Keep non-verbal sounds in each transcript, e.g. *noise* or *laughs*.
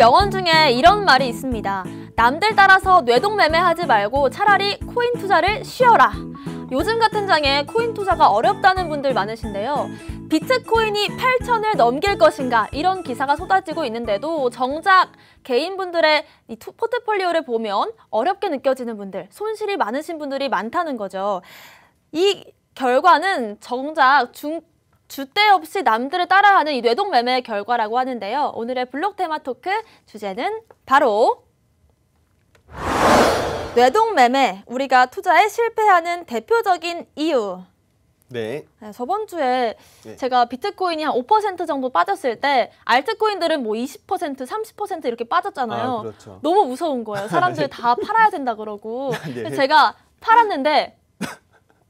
명언 중에 이런 말이 있습니다. 남들 따라서 뇌동매매하지 말고 차라리 코인 투자를 쉬어라. 요즘 같은 장에 코인 투자가 어렵다는 분들 많으신데요. 비트코인이 8천을 넘길 것인가 이런 기사가 쏟아지고 있는데도 정작 개인분들의 이 포트폴리오를 보면 어렵게 느껴지는 분들, 손실이 많으신 분들이 많다는 거죠. 이 결과는 정작 중, 주때 없이 남들을 따라하는 이 뇌동매매의 결과라고 하는데요. 오늘의 블록 테마 토크 주제는 바로 뇌동매매, 우리가 투자에 실패하는 대표적인 이유. 네. 네 저번 주에 네. 제가 비트코인이 한 5% 정도 빠졌을 때 알트코인들은 뭐 20%, 30% 이렇게 빠졌잖아요. 아, 그렇죠. 너무 무서운 거예요. 사람들 *laughs* 네. 다 팔아야 된다 그러고. 네. 제가 팔았는데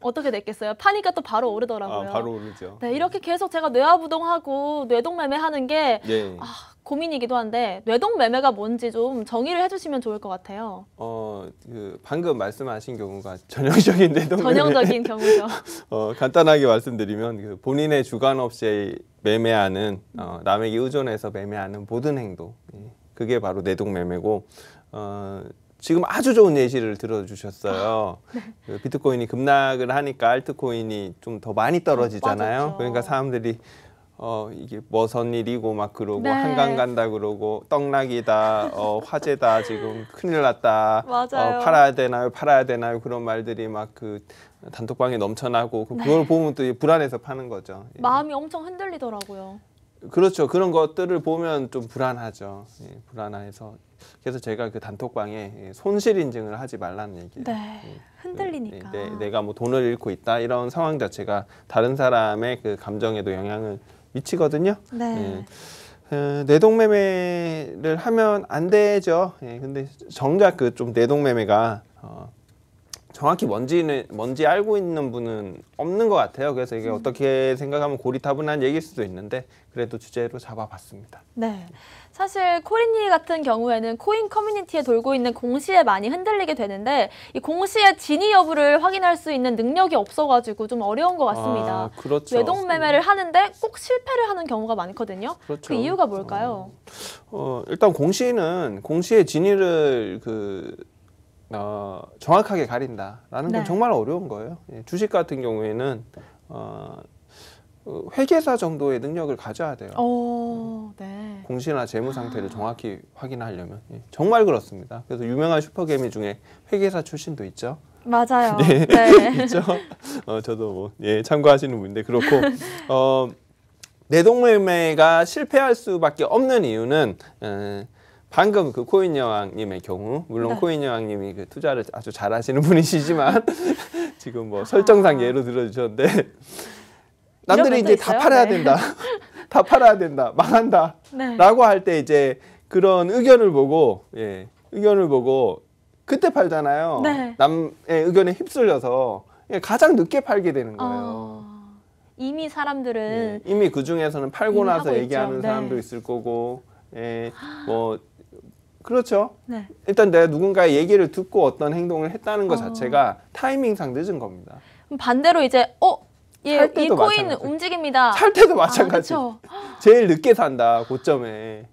어떻게 됐겠어요? 파니까 또 바로 아, 오르더라고요. 아, 바로 오르죠. 네, 네, 이렇게 계속 제가 뇌아부동하고 뇌동매매 하는 게 예. 아, 고민이기도 한데 뇌동매매가 뭔지 좀 정의를 해주시면 좋을 것 같아요. 어, 그 방금 말씀하신 경우가 *laughs* 전형적인 뇌동매매. 전형적인 경우죠. *laughs* 어, 간단하게 말씀드리면 그 본인의 주관 없이 매매하는 어, 남에게 의존해서 매매하는 모든 행동. 예, 그게 바로 뇌동매매고 어, 지금 아주 좋은 예시를 들어주셨어요. 네. 비트코인이 급락을 하니까 알트코인이 좀 더 많이 아, 떨어지잖아요. 맞았죠. 그러니까 사람들이 어 이게 뭐선 일이고 막 그러고 네. 한강 간다 그러고 떡락이다 어 화재다 지금 큰일 났다 어, 맞아요. 어 팔아야 되나요 팔아야 되나요 그런 말들이 막 그 단톡방에 넘쳐나고 그 네. 그걸 네. 보면 또 불안해서 파는 거죠 예. 마음이 엄청 흔들리더라고요 그렇죠. 그런 것들을 보면 좀 불안하죠. 예, 불안해서 그래서 제가 그 단톡방에 예, 손실 인증을 하지 말라는 얘기예요. 네, 예, 그, 흔들리니까. 네, 네, 내가 뭐 돈을 잃고 있다 이런 상황 자체가 다른 사람의 그 감정에도 영향을 미치거든요. 네. 예, 어, 내동매매를 하면 안 되죠. 예, 근데 정작 그 좀 내동매매가 어, 정확히 뭔지는 뭔지 알고 있는 분은 없는 것 같아요. 그래서 이게 음. 어떻게 생각하면 고리타분한 얘기일 수도 있는데 그래도 주제로 잡아봤습니다. 네. 사실 코린이 같은 경우에는 코인 커뮤니티에 돌고 있는 공시에 많이 흔들리게 되는데 이 공시의 진위 여부를 확인할 수 있는 능력이 없어가지고 좀 어려운 것 같습니다. 아, 그렇죠. 외동 매매를 하는데 꼭 실패를 하는 경우가 많거든요. 그렇죠. 그 이유가 뭘까요? 어, 어 일단 공시는 공시의 진위를 그 어, 정확하게 가린다라는 건 네. 정말 어려운 거예요. 예, 주식 같은 경우에는 어, 어, 회계사 정도의 능력을 가져야 돼요. 오, 어, 음. 네. 공시나 재무 상태를 아. 정확히 확인하려면 예, 정말 그렇습니다. 그래서 유명한 슈퍼게미 중에 회계사 출신도 있죠. 맞아요. *laughs* 예, 네. *laughs* 있죠. 어, 저도 뭐 예, 참고하시는 분인데 그렇고 어, 내동매매가 실패할 수밖에 없는 이유는 에, 방금 그 코인 여왕님의 경우 물론 네. 코인 여왕님이 그 투자를 아주 잘하시는 분이시지만 *laughs* 지금 뭐 설정상 아. 예로 들어주셨는데 *laughs* 남들이 이제 있어요? 다 팔아야 네. 된다 *laughs* 다 팔아야 된다 망한다 네. 라고 할 때 이제 그런 의견을 보고 예 의견을 보고 그때 팔잖아요 네. 남의 예, 의견에 휩쓸려서 예, 가장 늦게 팔게 되는 아. 거예요. 어. 이미 사람들은 예, 이미 그 중에서는 팔고 나서 얘기하는 있 네. 사람도 있을 거고 예, 뭐 그렇죠. 네. 일단 내가 누군가의 얘기를 듣고 어떤 행동을 했다는 것 어. 자체가 타이밍상 늦은 겁니다. 반대로 이제 어? 예, 이 코인 마찬가지. 움직입니다. 살 때도 아, 마찬가지. 아, *gasps* 제일 늦게 산다. 고점에.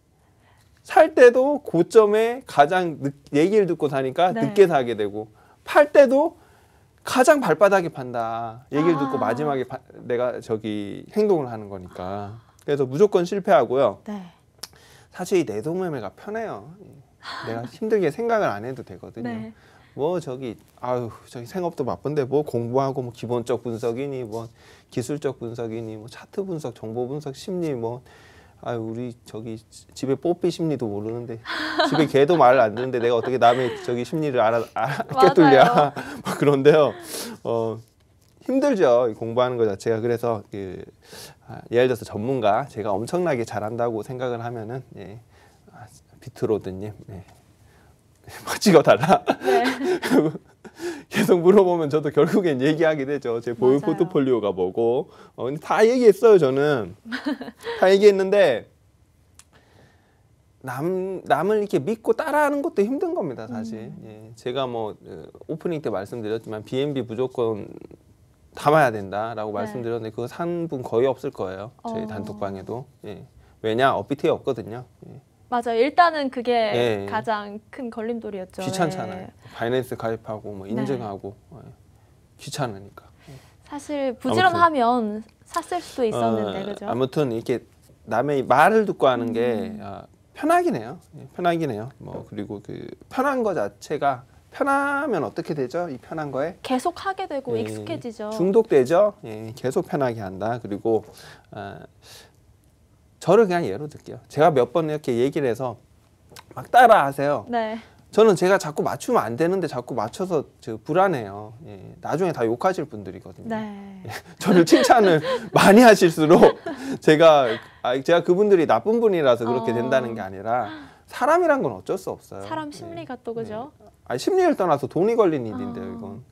살 때도 고점에 가장 늦, 얘기를 듣고 사니까 네. 늦게 사게 되고 팔 때도 가장 발바닥에 판다. 얘기를 아. 듣고 마지막에 파, 내가 저기 행동을 하는 거니까. 그래서 무조건 실패하고요. 네. 사실 내동매매가 편해요. 내가 힘들게 생각을 안 해도 되거든요. 네. 뭐 저기 아유 저기 생업도 바쁜데 뭐 공부하고 뭐 기본적 분석이니 뭐 기술적 분석이니 뭐 차트 분석, 정보 분석, 심리 뭐 아유 우리 저기 집에 뽀삐 심리도 모르는데 집에 개도 말을 안 듣는데 내가 어떻게 남의 저기 심리를 알아, 알아 뚫냐막 *laughs* 그런데요. 어 힘들죠. 공부하는 것 자체가 그래서 그 아, 예를 들어서 전문가 제가 엄청나게 잘한다고 생각을 하면은 예. 아, 비트로드님 예. 뭐 찍어달라. 네. 계속 물어보면 저도 결국엔 얘기하게 되죠. 제 보유 포트폴리오가 뭐고. 어, 근데 다 얘기했어요, 저는. 다 얘기했는데, 남, 남을 이렇게 믿고 따라하는 것도 힘든 겁니다, 사실. 음. 예, 제가 뭐, 어, 오프닝 때 말씀드렸지만, BNB 무조건 담아야 된다라고 네. 말씀드렸는데 그거 산 분 거의 없을 거예요. 저희 어. 단톡방에도. 예. 왜냐 업비트에 없거든요. 예. 맞아요. 일단은 그게 예, 예. 가장 큰 걸림돌이었죠. 귀찮잖아요. 예. 바이낸스 가입하고 뭐 네. 인증하고 예. 귀찮으니까. 예. 사실 부지런하면 샀을 수도 어, 있었는데 어, 그죠? 아무튼 이렇게 남의 말을 듣고 하는 음. 아, 편하긴 해요. 예, 편하긴 해요. 뭐 그리고 그 편한 거 자체가 편하면 어떻게 되죠? 이 편한 거에 계속 하게 되고 예, 익숙해지죠. 중독되죠. 예, 계속 편하게 한다. 그리고 어, 저를 그냥 예로 들게요. 제가 몇 번 이렇게 얘기를 해서 막 따라하세요. 네. 저는 제가 자꾸 맞추면 안 되는데 자꾸 맞춰서 저 불안해요. 예, 나중에 다 욕하실 분들이거든요. 네. 예, 저를 칭찬을 *laughs* 많이 하실수록 제가 아, 제가 그분들이 나쁜 분이라서 그렇게 어... 된다는 게 아니라 어. 사람이란 건 어쩔 수 없어요. 사람 네. 심리가 네. 또 그죠? 네. 아 심리를 떠나서 돈이 걸린 일인데요, 아. 이건.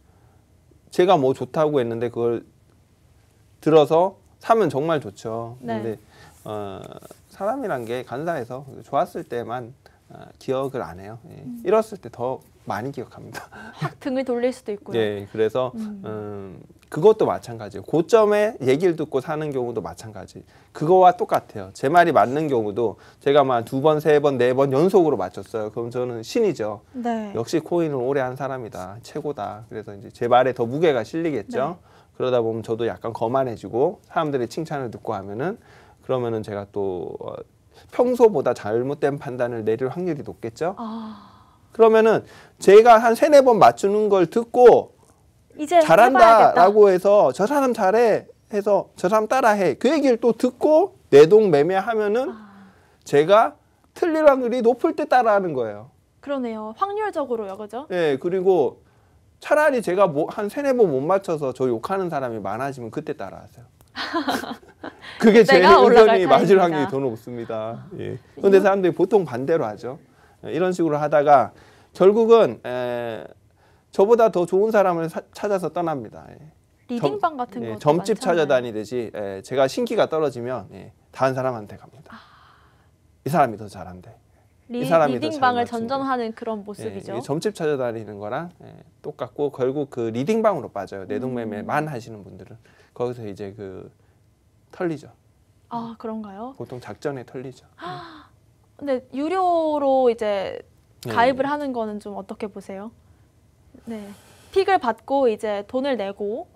제가 뭐 좋다고 했는데 그걸 들어서 사면 정말 좋죠. 네. 근데 어, 사람이란 게 간사해서 좋았을 때만 어, 기억을 안 해요. 예. 음. 잃었을 때더 많이 기억합니다. *laughs* 확 등을 돌릴 수도 있고요. 예, 그래서 음. 음, 그것도 마찬가지예요. 고점에 얘기를 듣고 사는 경우도 마찬가지. 그거와 똑같아요. 제 말이 맞는 경우도 제가 막 두 번, 세 번, 네 번 연속으로 맞췄어요. 그럼 저는 신이죠. 네. 역시 코인을 오래 한 사람이다. 최고다. 그래서 이제 제 말에 더 무게가 실리겠죠. 네. 그러다 보면 저도 약간 거만해지고 사람들의 칭찬을 듣고 하면은 그러면은 제가 또 어, 평소보다 잘못된 판단을 내릴 확률이 높겠죠. 아. 그러면은 제가 한 세네 번 맞추는 걸 듣고 이제 잘한다라고 해서 저 사람 잘해 해서 저 사람 따라해 그 얘기를 또 듣고 내동매매하면은 아... 제가 틀릴 확률이 높을 때 따라하는 거예요. 그러네요. 확률적으로요, 그죠? 네, 그리고 차라리 제가 뭐 한 세네 번 못 맞춰서 저 욕하는 사람이 많아지면 그때 따라하세요. *laughs* 그게 제 의견이 맞을 확률이 더 높습니다. 예. 그런데 사람들이 보통 반대로 하죠. 이런 식으로 하다가 결국은 에, 저보다 더 좋은 사람을 사, 찾아서 떠납니다. 예. 리딩방 같은 거 예, 점집 많잖아요. 찾아다니듯이 예, 제가 신기가 떨어지면 예, 다른 사람한테 갑니다. 아... 이 사람이 더 잘한대. 리, 이 사람이 리딩방을 전전하는 그런 예, 모습이죠. 점집 찾아다니는 거랑 예, 똑같고 결국 그 리딩방으로 빠져요. 내동매매만 음... 하시는 분들은 거기서 이제 그 털리죠. 아 그런가요? 보통 작전에 털리죠. 아. 근데 유료로 이제 네. 가입을 하는 거는 좀 어떻게 보세요? 네. 픽을 받고 이제 돈을 내고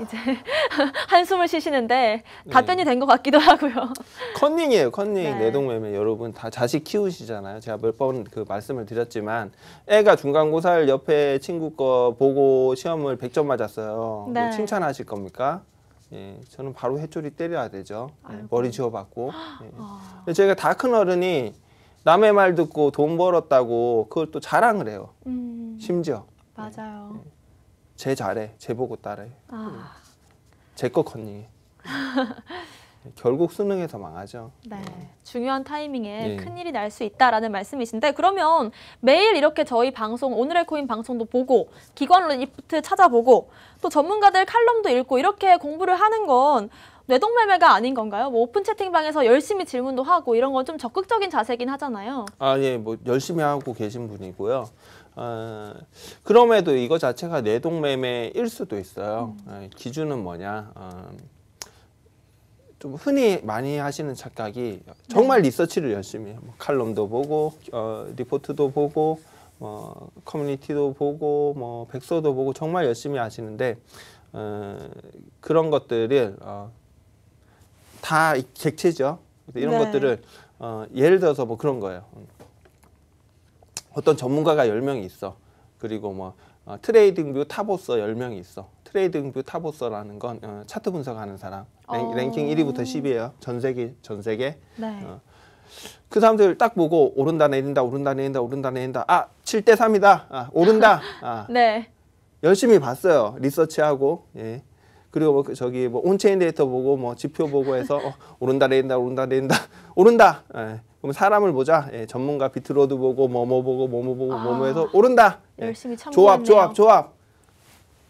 이제 *laughs* 한숨을 쉬시는데 네. 답변이 된 것 같기도 하고요. *laughs* 컨닝이에요, 컨닝. 네. 내동매매 여러분 다 자식 키우시잖아요. 제가 몇 번 그 말씀을 드렸지만 애가 중간고사를 옆에 친구 거 보고 시험을 100점 맞았어요. 네. 칭찬하실 겁니까? 예, 저는 바로 해초리 때려야 되죠. 예, 머리 지어받고. 예. 아. 제가 다 큰 어른이 남의 말 듣고 돈 벌었다고 그걸 또 자랑을 해요. 음. 심지어. 맞아요. 예, 제 잘해, 제 보고 따라해. 아. 음. 제거 컸니? *laughs* 결국 수능에서 망하죠. 네, 네. 중요한 타이밍에 예. 큰일이 날 수 있다라는 말씀이신데 그러면 매일 이렇게 저희 방송 오늘의 코인 방송도 보고 기관 리프트 찾아보고 또 전문가들 칼럼도 읽고 이렇게 공부를 하는 건 뇌동매매가 아닌 건가요? 뭐 오픈 채팅방에서 열심히 질문도 하고 이런 건 좀 적극적인 자세긴 하잖아요. 아, 예. 뭐 열심히 하고 계신 분이고요. 어, 그럼에도 이거 자체가 뇌동매매일 수도 있어요. 음. 예, 기준은 뭐냐. 어, 좀 흔히 많이 하시는 착각이 정말 네. 리서치를 열심히 해요. 뭐 칼럼도 보고 어, 리포트도 보고 뭐 커뮤니티도 보고 뭐 백서도 보고 정말 열심히 하시는데 어, 그런 것들을 어, 다 객체죠. 이런 네. 것들을 어, 예를 들어서 뭐 그런 거예요. 어떤 전문가가 열명이 있어. 그리고 뭐 어, 트레이딩뷰 타보서 열명이 있어. 트레이드 응뷰 타보서라는 건 어, 차트 분석하는 사람 어. 랭, 킹 1위부터 10위예요. 전 세계 전 세계. 네. 어. 그 사람들 딱 보고 오른다 내린다 오른다 내린다 오른다 내린다 아 7대 3이다 아, 오른다 아. *laughs* 네. 열심히 봤어요 리서치하고 예. 그리고 뭐 그 저기 뭐 온체인 데이터 보고 뭐 지표 보고 해서 어, 오른다 내린다 오른다 내린다 *laughs* 오른다 예. 그럼 사람을 보자 예. 전문가 비트로드 보고 뭐뭐 보고 뭐 뭐 보고 뭐뭐 아. 해서 오른다 예. 열심히 참고했네요. 조합 조합 조합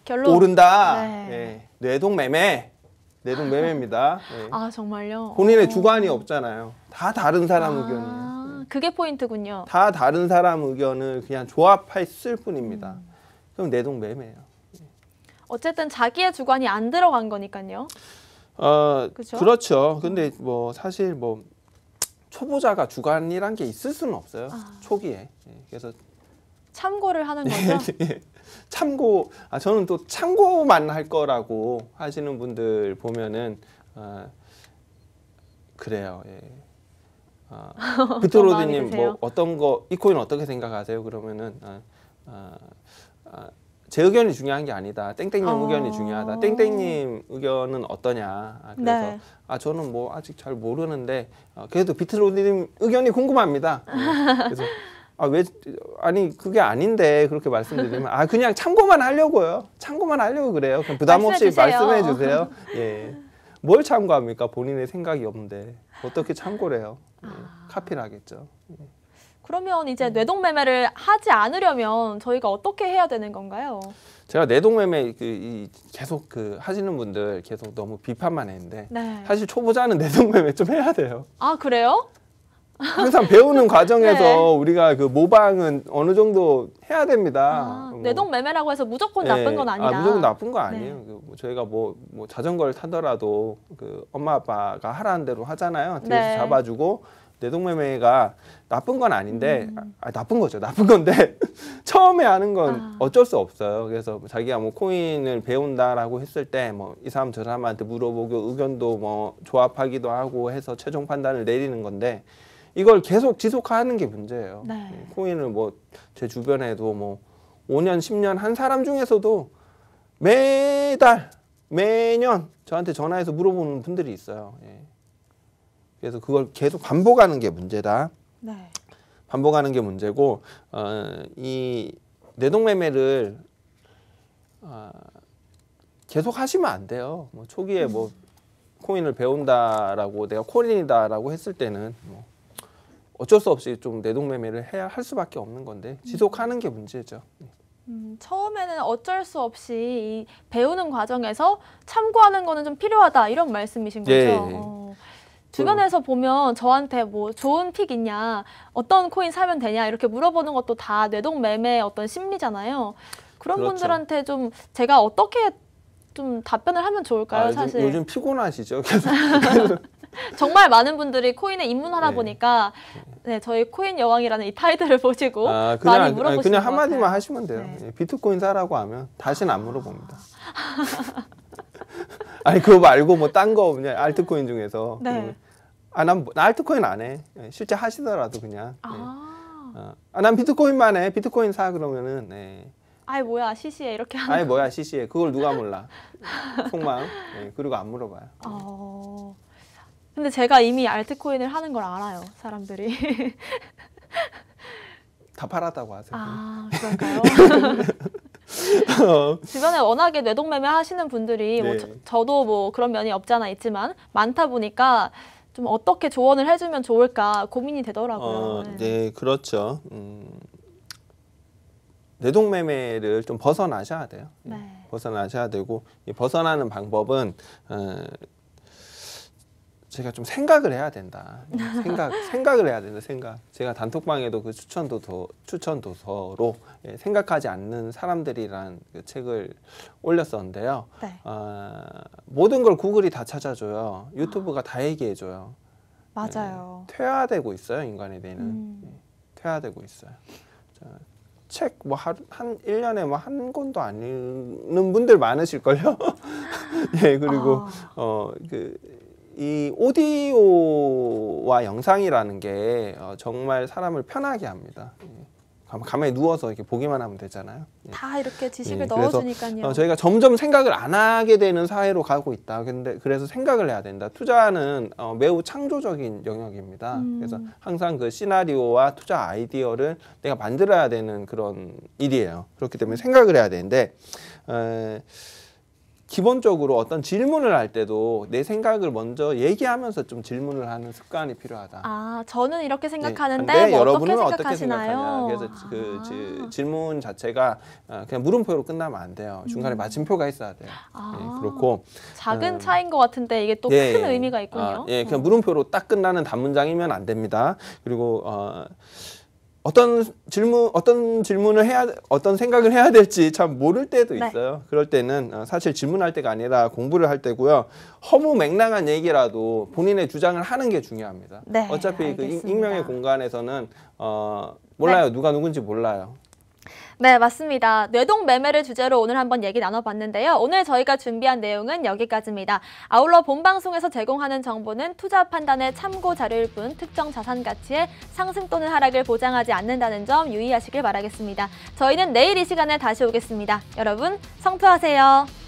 결론 오른다. 네. 예. 뇌동매매. 뇌동매매입니다. 예. 아 정말요? 본인의 어. 주관이 없잖아요. 다 다른 사람 아, 의견이에요. 그게 포인트군요. 다 다른 사람 의견을 그냥 조합했을 뿐입니다. 음. 그럼 뇌동매매예요. 어쨌든 자기의 주관이 안 들어간 거니까요. 어, 그쵸? 그렇죠. 음. 근데 뭐 사실 뭐 초보자가 주관이란 게 있을 수는 없어요. 아. 초기에. 예, 그래서 참고를 하는 거죠. *laughs* 예. 참고 아, 저는 또 참고만 할 거라고 하시는 분들 보면은 아, 그래요. 예. 아, 비트로드님뭐 *laughs* 어떤 거 이 코인 어떻게 생각하세요? 그러면은 아, 아, 아, 제 의견이 중요한 게 아니다. 땡땡님 어... 의견이 중요하다. 땡땡님 의견은 어떠냐. 아, 그래서 네. 아 저는 뭐 아직 잘 모르는데 아, 그래도 비트로드님 의견이 궁금합니다. 음, 그래서 아, 왜, 아니, 그게 아닌데, 그렇게 말씀드리면, 아, 그냥 참고만 하려고요. 참고만 하려고 그래요. 그냥 부담 없이 말씀해 주세요. *laughs* 예. 뭘 참고합니까? 본인의 생각이 없는데. 어떻게 참고래요? 예. 아. 카피를 하겠죠. 예. 그러면 이제 음. 뇌동매매를 하지 않으려면 저희가 어떻게 해야 되는 건가요? 제가 뇌동매매 그, 이, 계속 그 하시는 분들 계속 너무 비판만 했는데 네. 사실 초보자는 *laughs* 뇌동매매 좀 해야 돼요. 아 그래요? 항상 배우는 과정에서 네. 우리가 그 모방은 어느 정도 해야 됩니다. 아, 뭐, 내동매매라고 해서 무조건 예. 나쁜 건 아, 아니다. 아, 무조건 나쁜 거 네. 아니에요. 네. 그, 뭐 저희가 뭐, 뭐 자전거를 타더라도 그 엄마 아빠가 하라는 대로 하잖아요. 네. 뒤에서 잡아주고 내동매매가 나쁜 건 아닌데 음. 아, 아 나쁜 거죠. 나쁜 건데 *laughs* 처음에 하는 건 아. 어쩔 수 없어요. 그래서 뭐 자기가 뭐 코인을 배운다라고 했을 때 뭐 이 사람 저 사람한테 물어보고 의견도 뭐 조합하기도 하고 해서 최종 판단을 내리는 건데 이걸 계속 지속하는 게 문제예요. 네. 예, 코인을 뭐 제 주변에도 뭐 5년, 10년 한 사람 중에서도 매달 매년 저한테 전화해서 물어보는 분들이 있어요. 예. 그래서 그걸 계속 반복하는 게 문제다. 네. 반복하는 게 문제고 어, 이 내동매매를 어, 계속 하시면 안 돼요. 뭐 초기에 뭐 음. 코인을 배운다라고 내가 코인이다라고 했을 때는 뭐 어쩔 수 없이 좀 내동매매를 해야 할 수밖에 없는 건데 음. 지속하는 게 문제죠. 네. 음, 처음에는 어쩔 수 없이 배우는 과정에서 참고하는 거는 좀 필요하다 이런 말씀이신 예. 거죠? 네. 어. 주변에서 보면 저한테 뭐 좋은 픽 있냐, 어떤 코인 사면 되냐 이렇게 물어보는 것도 다 뇌동매매 어떤 심리잖아요. 그런 그렇죠. 분들한테 좀 제가 어떻게 좀 답변을 하면 좋을까요, 아, 요즘, 사실? 요즘 피곤하시죠? 계속, *laughs* 계속 *laughs* 정말 많은 분들이 코인에 입문하다 네. 보니까 네, 저희 코인 여왕이라는 이 타이틀을 보시고 아, 그냥, 많이 물어보시는 그냥 한마디만 하시면 돼요. 네. 예, 비트코인 사라고 하면 다시는 안 물어봅니다. *laughs* 아니 그거 말고 뭐 딴 거 없냐 알트코인 중에서 네. 아난 뭐, 알트코인 안 해. 예, 실제 하시더라도 그냥. 네. 아. 어, 아난 비트코인만 해. 비트코인 사 그러면은. 네. 아이 뭐야 시시에 이렇게 하는. 아이 뭐야 시시에 그걸 누가 몰라. 속마음. 네, 그리고 안 물어봐요. 어... 근데 제가 이미 알트코인을 하는 걸 알아요, 사람들이. *laughs* 다 팔았다고 하세요. 아, 그런가요? *laughs* 어. 주변에 워낙에 뇌동매매 하시는 분들이 뭐 네. 뭐 저, 도뭐 그런 면이 없잖아 있지만 많다 보니까 좀 어떻게 조언을 해주면 좋을까 고민이 되더라고요. 어, 네, 네 그렇죠. 음, 뇌동매매를 좀 벗어나셔야 돼요. 예, 네. 벗어나셔야 되고 이 벗어나는 방법은 어, 제가 좀 생각을 해야 된다. 생각 *laughs* 생각을 해야 된다. 생각. 제가 단톡방에도 그 추천 도서 추천 도서로 예, 생각하지 않는 사람들이란 그 책을 올렸었는데요. 네. 어, 모든 걸 구글이 다 찾아줘요. 유튜브가 아. 다 얘기해줘요. 예, 맞아요. 예, 퇴화되고 있어요 인간에 대해는 음. 예, 퇴화되고 있어요. 책뭐한 일년에 뭐 한 권도 안 읽는 분들 많으실걸요. *laughs* 예 그리고 아. 어그 이 오디오와 영상이라는 게 어, 정말 사람을 편하게 합니다. 예. 가만히 누워서 이렇게 보기만 하면 되잖아요. 예. 다 이렇게 지식을 예, 넣어주니까요. 어, 저희가 점점 생각을 안 하게 되는 사회로 가고 있다. 근데 그래서 생각을 해야 된다. 투자는 어, 매우 창조적인 영역입니다. 음. 그래서 항상 그 시나리오와 투자 아이디어를 내가 만들어야 되는 그런 일이에요. 그렇기 때문에 생각을 해야 되는데 에, 어, 기본적으로 어떤 질문을 할 때도 내 생각을 먼저 얘기하면서 좀 질문을 하는 습관이 필요하다. 아, 저는 이렇게 네. 생각하는데 네. 뭐 여러분은 어떻게, 생각하냐 그래서 그 아. 지, 질문 자체가 어, 그냥 물음표로 끝나면 안 돼요. 음. 중간에 마침표가 있어야 돼요. 아. 네, 그렇고 작은 음. 차인 것 같은데 이게 또큰 예, 예, 의미가 있군요. 아, 예, 그냥 음. 물음표로 딱 끝나는 단문장이면 안 됩니다. 그리고 어. 어떤 질문 어떤 질문을 해야 어떤 생각을 해야 될지 참 모를 때도 네. 있어요. 네. 그럴 때는 어, 사실 질문할 때가 아니라 공부를 할 때고요. 허무 맹랑한 얘기라도 본인의 주장을 하는 게 중요합니다. 네, 어차피 그 알겠습니다. 그 익명의 공간에서는 어 몰라요. 네. 누가 누군지 몰라요. 네, 맞습니다. 뇌동 매매를 주제로 오늘 한번 얘기 나눠봤는데요. 오늘 저희가 준비한 내용은 여기까지입니다. 아울러 본방송에서 제공하는 정보는 투자 판단의 참고 자료일 뿐 특정 자산 가치의 상승 또는 하락을 보장하지 않는다는 점 유의하시길 바라겠습니다. 저희는 내일 이 시간에 다시 오겠습니다. 여러분, 성투하세요.